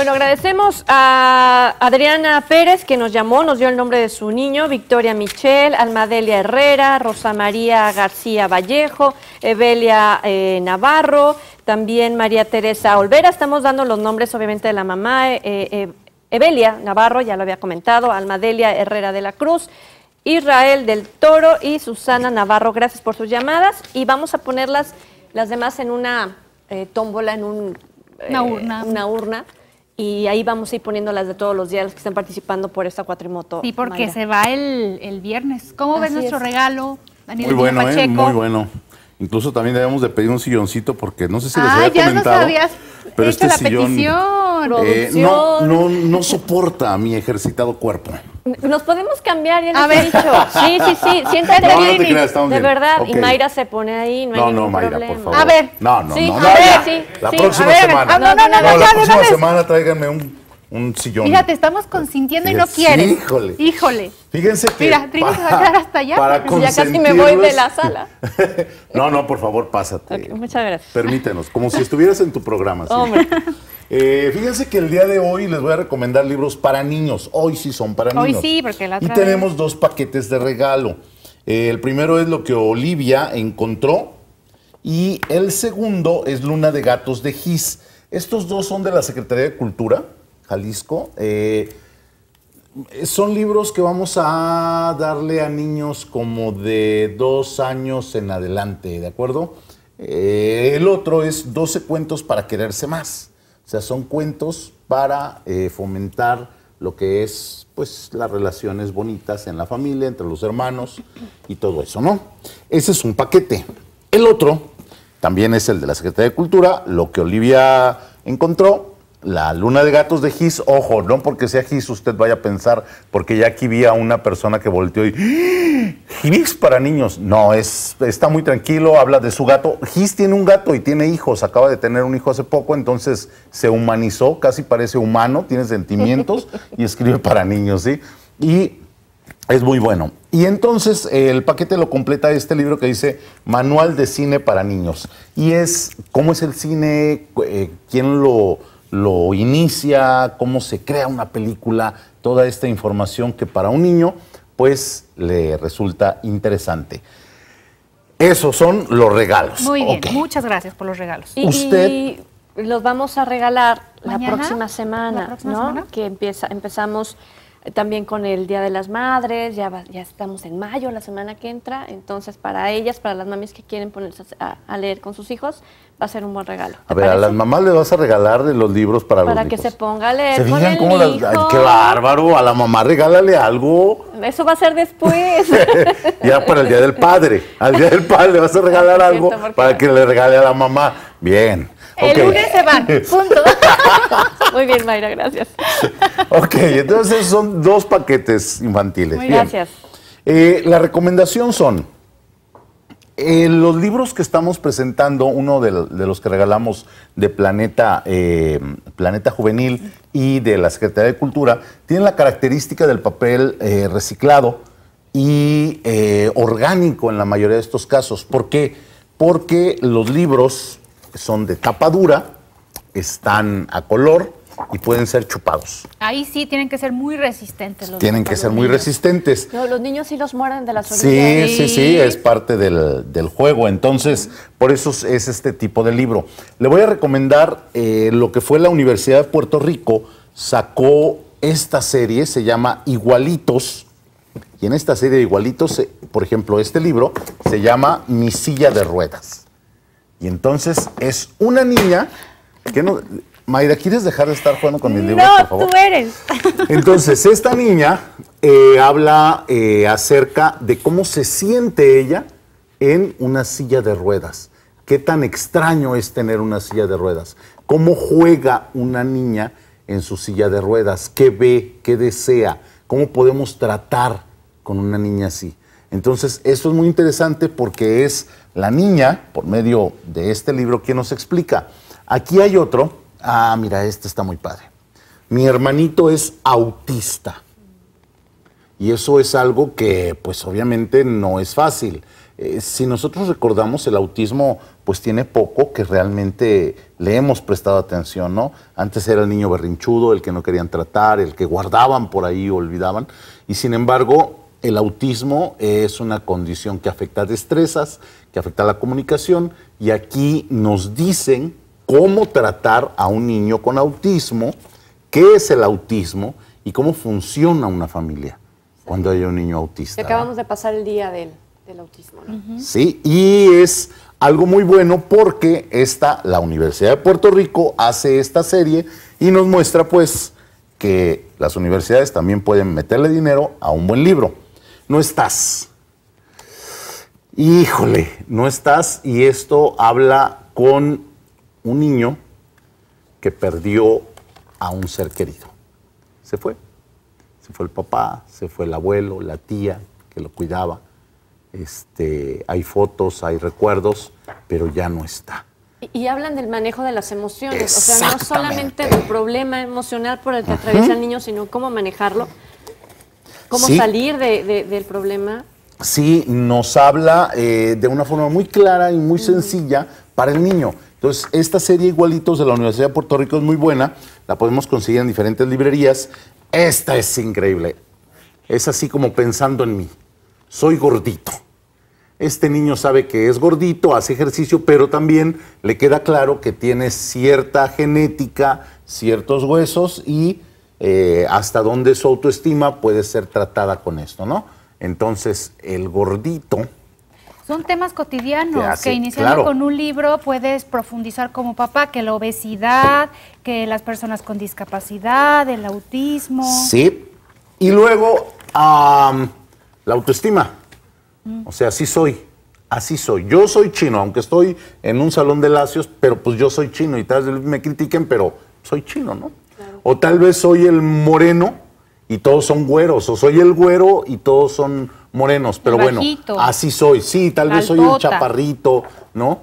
Bueno, agradecemos a Adriana Pérez que nos llamó, nos dio el nombre de su niño, Victoria Michel, Almadelia Herrera, Rosa María García Vallejo, Evelia eh, Navarro, también María Teresa Olvera. Estamos dando los nombres obviamente de la mamá, eh, eh, Evelia Navarro, ya lo había comentado, Almadelia Herrera de la Cruz. Israel del Toro y Susana Navarro, gracias por sus llamadas y vamos a ponerlas las demás en una tómbola, en un, una urna. Una urna y ahí vamos a ir poniendo las de todos los días, los que están participando por esta cuatrimoto. Sí, porque se va el, viernes. ¿Cómo ves nuestro regalo, Daniel Muy bueno, ¿eh? muy bueno. Incluso también debemos de pedir un silloncito porque no sé si les ah, ya Nos habías pero este la petición, eh, no, no, no soporta mi ejercitado cuerpo. Nos podemos cambiar, ya les he dicho. Sí, sí, sí. Siéntate no, de verdad. Y Mayra se pone ahí. No, no, no Mayra, por favor. A ver. No, no, no. la próxima semana. No, no, no, La próxima semana tráiganme un, un sillón. Fíjate, estamos consintiendo y no quieren Híjole. Híjole. Fíjense que. Mira, tienes que bajar hasta allá. Para ya casi me voy de la sala. no, no, por favor, pásate. muchas gracias. Permítenos, como si estuvieras en tu programa. Hombre. Eh, fíjense que el día de hoy les voy a recomendar libros para niños. Hoy sí son para niños. Hoy sí, porque la Y tenemos dos paquetes de regalo. Eh, el primero es lo que Olivia encontró y el segundo es Luna de Gatos de Gis. Estos dos son de la Secretaría de Cultura, Jalisco. Eh, son libros que vamos a darle a niños como de dos años en adelante, ¿de acuerdo? el otro es 12 cuentos para quererse más. O sea, son cuentos para eh, fomentar lo que es pues las relaciones bonitas en la familia, entre los hermanos y todo eso, ¿no? Ese es un paquete. El otro también es el de la Secretaría de Cultura, lo que Olivia encontró, la luna de gatos de Gis, ojo, no porque sea Gis usted vaya a pensar, porque ya aquí vi a una persona que volteó y Hibis para niños, no, es, está muy tranquilo, habla de su gato. His tiene un gato y tiene hijos, acaba de tener un hijo hace poco, entonces se humanizó, casi parece humano, tiene sentimientos y escribe para niños, ¿sí? Y es muy bueno. Y entonces el paquete lo completa este libro que dice Manual de Cine para Niños. Y es cómo es el cine, eh, quién lo, lo inicia, cómo se crea una película, toda esta información que para un niño pues le resulta interesante. Esos son los regalos. muchas gracias por los regalos. Y, los vamos a regalar la próxima semana, ¿no? Que empieza, empezamos también con el Día de las Madres, ya, ya estamos en mayo, la semana que entra, entonces para ellas, para las mamis que quieren ponerse a, leer con sus hijos, va a ser un buen regalo. A ver, a las mamás le vas a regalar de los libros para, para que se ponga a leer. ¿Se con ¡Qué bárbaro! A la mamá regálale algo. Eso va a ser después. ya para el Día del Padre. Al Día del Padre le vas a regalar algo para que le regale a la mamá. Bien. El lunes se van, punto. Muy bien, Mayra, gracias. ok, entonces son dos paquetes infantiles. Muy Gracias. Eh, la recomendación son eh, los libros que estamos presentando, uno de, los que regalamos de Planeta, eh, Planeta Juvenil y de la Secretaría de Cultura, tienen la característica del papel reciclado y orgánico en la mayoría de estos casos. ¿Por qué? Porque los libros son de tapa dura, están a color y pueden ser chupados. Ahí sí tienen que ser muy resistentes. Los tienen que ser muy resistentes. los niños sí los mueren de la solidaridad. ¿eh? Sí, sí, sí, es parte del, juego. Entonces, por eso es este tipo de libro. Le voy a recomendar eh, lo que fue la Universidad de Puerto Rico, sacó esta serie, se llama Igualitos. Y en esta serie de Igualitos, eh, por ejemplo, este libro se llama Mi silla de ruedas. Y entonces es una niña que no... Mayra, ¿quieres dejar de estar jugando con mi libro, por favor? tú eres. Entonces, esta niña eh, habla eh, acerca de cómo se siente ella en una silla de ruedas. Qué tan extraño es tener una silla de ruedas. Cómo juega una niña en su silla de ruedas. Qué ve, qué desea. Cómo podemos tratar con una niña así. Entonces, esto es muy interesante porque es la niña, por medio de este libro, que nos explica? Aquí hay otro. Ah, mira, este está muy padre. Mi hermanito es autista. Y eso es algo que, pues obviamente, no es fácil. Eh, si nosotros recordamos, el autismo, pues tiene poco que realmente le hemos prestado atención, ¿no? Antes era el niño berrinchudo, el que no querían tratar, el que guardaban por ahí, olvidaban. Y sin embargo, el autismo es una condición que afecta a destrezas, que afecta a la comunicación, y aquí nos dicen cómo tratar a un niño con autismo, qué es el autismo y cómo funciona una familia cuando hay un niño autista. acabamos de pasar el día del, autismo. Sí, y es algo muy bueno porque esta, la Universidad de Puerto Rico hace esta serie y nos muestra pues que las universidades también pueden meterle dinero a un buen libro no estás. Híjole, no estás y esto habla con un niño que perdió a un ser querido. Se fue. Se fue el papá, se fue el abuelo, la tía que lo cuidaba. Este, hay fotos, hay recuerdos, pero ya no está. Y hablan del manejo de las emociones, o sea, no solamente del problema emocional por el que atraviesa el niño, sino cómo manejarlo ¿Cómo salir del problema? Sí, nos habla eh, de una forma muy clara y muy sencilla para el niño. Entonces, esta serie Igualitos de la Universidad de Puerto Rico es muy buena, la podemos conseguir en diferentes librerías. Esta es increíble. Es así como pensando en mí. Soy gordito. Este niño sabe que es gordito, hace ejercicio, pero también le queda claro que tiene cierta genética, ciertos huesos y eh, hasta dónde su autoestima puede ser tratada con esto, ¿no? Entonces, el gordito, son temas cotidianos que, iniciando con un libro puedes profundizar como papá que la obesidad, que las personas con discapacidad, el autismo. Sí. Y luego la autoestima. Mm. O sea, así soy. Así soy. Yo soy chino, aunque estoy en un salón de lacios, pero pues yo soy chino y tal vez me critiquen, pero soy chino, ¿no? O tal vez soy el moreno y todos son güeros, o soy el güero y todos son morenos, pero bueno, así soy. Sí, tal vez soy el chaparrito, ¿no?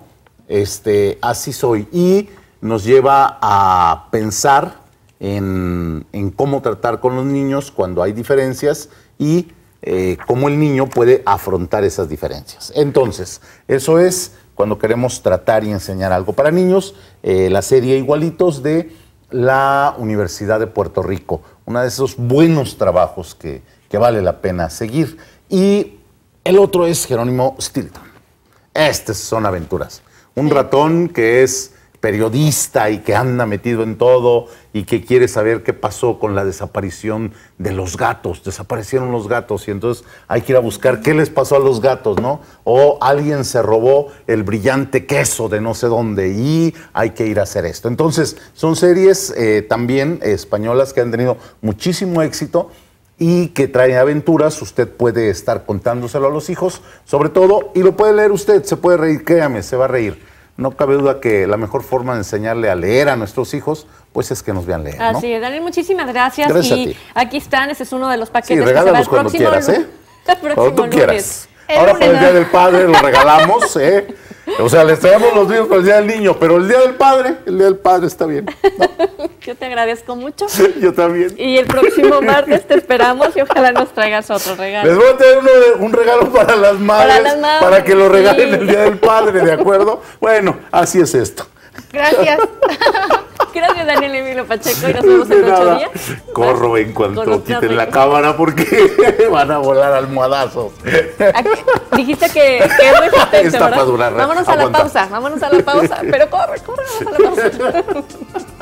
Este, así soy. Y nos lleva a pensar en, cómo tratar con los niños cuando hay diferencias y eh, cómo el niño puede afrontar esas diferencias. Entonces, eso es cuando queremos tratar y enseñar algo para niños, eh, la serie Igualitos de la Universidad de Puerto Rico, uno de esos buenos trabajos que, vale la pena seguir. Y el otro es Jerónimo Stilton. Estas son aventuras. Un ratón que es periodista y que anda metido en todo y que quiere saber qué pasó con la desaparición de los gatos. Desaparecieron los gatos y entonces hay que ir a buscar qué les pasó a los gatos, ¿no? O alguien se robó el brillante queso de no sé dónde y hay que ir a hacer esto. Entonces, son series eh, también españolas que han tenido muchísimo éxito y que traen aventuras, usted puede estar contándoselo a los hijos, sobre todo, y lo puede leer usted, se puede reír, créame, se va a reír no cabe duda que la mejor forma de enseñarle a leer a nuestros hijos, pues es que nos vean leer. ¿no? Así es, Daniel, muchísimas gracias. gracias y aquí están, ese es uno de los paquetes. que se va el próximo quieras, ¿eh? El próximo cuando tú lunes. quieras. Ahora por el Día del Padre lo regalamos, ¿eh? O sea, les traemos los niños para el Día del Niño, pero el Día del Padre, el Día del Padre está bien. Yo te agradezco mucho. yo también. Y el próximo martes te esperamos y ojalá nos traigas otro regalo. Les voy a traer uno un regalo para las madres, para, que lo regalen el Día del Padre, ¿de acuerdo? Bueno, así es esto. Gracias. Gracias, Daniel Emilio Pacheco. Y nos vemos en ocho días. Corro en cuanto quiten la cámara porque van a volar almohadazos. Ah, dijiste que, que es resistente, Está ¿verdad? Para durar, vámonos a la pausa, vámonos a la pausa. Pero corre, corre, vámonos a la pausa.